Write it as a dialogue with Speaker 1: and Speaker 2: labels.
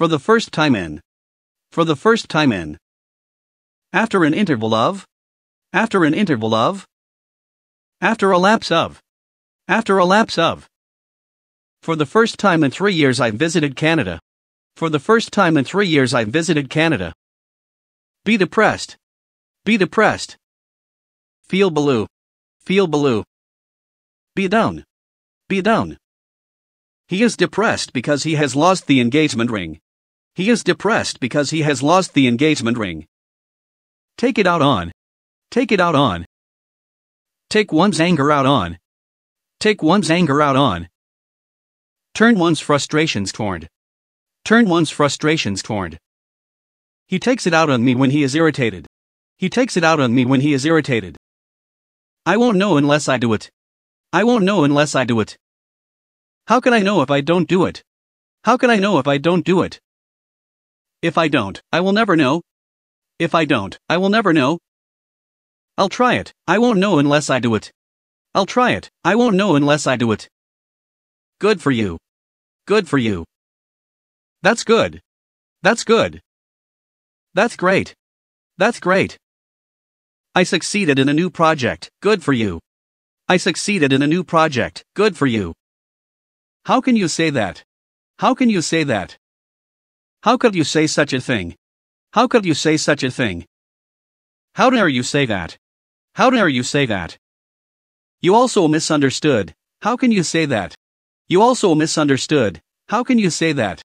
Speaker 1: For the first time in. For the first time in. After an interval of. After an interval
Speaker 2: of. After a lapse of. After a lapse of. For the first time in three years I visited Canada. For the first time in three years I visited Canada. Be depressed. Be depressed. Feel blue. Feel blue. Be down. Be down. He is depressed because he has lost the engagement ring. He is depressed because he has lost the engagement ring. Take it out on. Take it out on. Take one's anger out on. Take one's anger out on. Turn one's frustrations toward. Turn one's frustrations toward. He takes it out on me when he is irritated. He takes it out on me when he is irritated. I won't know unless I do it. I won't know unless I do it. How can I know if I don't do it? How can I know if I don't do it? If I don't, I will never know. If I don't, I will never know. I'll try it, I won't know unless I do it. I'll try it, I won't know unless I do it. Good for you. Good for you. That's good. That's good. That's great. That's great. I succeeded in a new project, good for you. I succeeded in a new project, good for you. How can you say that? How can you say that? How could you say such a thing? How could you say such a thing? How dare you say that? How dare you say that? You also misunderstood. How can you say that? You also misunderstood. How can you say that?